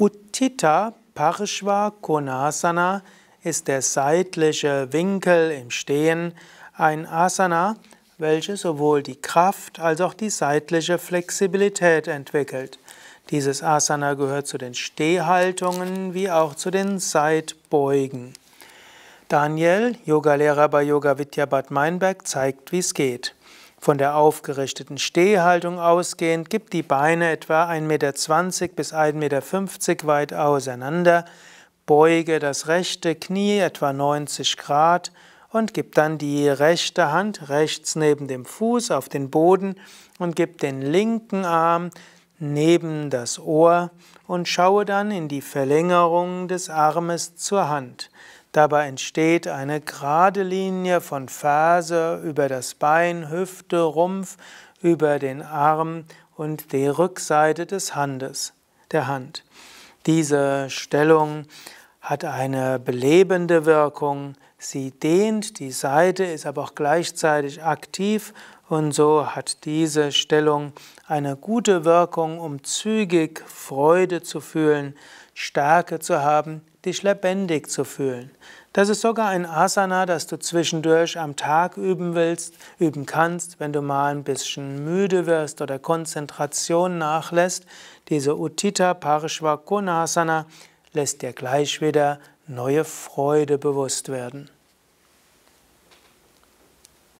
Uttita Parshva Konasana ist der seitliche Winkel im Stehen, ein Asana, welches sowohl die Kraft als auch die seitliche Flexibilität entwickelt. Dieses Asana gehört zu den Stehhaltungen wie auch zu den Seitbeugen. Daniel, Yogalehrer bei Yoga Vidya Bad Meinberg, zeigt, wie es geht. Von der aufgerichteten Stehhaltung ausgehend gib die Beine etwa 1,20 Meter bis 1,50 Meter weit auseinander, beuge das rechte Knie etwa 90 Grad und gib dann die rechte Hand rechts neben dem Fuß auf den Boden und gib den linken Arm neben das Ohr und schaue dann in die Verlängerung des Armes zur Hand. Dabei entsteht eine gerade Linie von Ferse über das Bein, Hüfte, Rumpf, über den Arm und die Rückseite des Handes, der Hand. Diese Stellung hat eine belebende Wirkung, sie dehnt, die Seite ist aber auch gleichzeitig aktiv und so hat diese Stellung eine gute Wirkung, um zügig Freude zu fühlen, Stärke zu haben, dich lebendig zu fühlen. Das ist sogar ein Asana, das du zwischendurch am Tag üben willst, üben kannst, wenn du mal ein bisschen müde wirst oder Konzentration nachlässt. Diese Utita Parishva Konasana lässt dir gleich wieder neue Freude bewusst werden.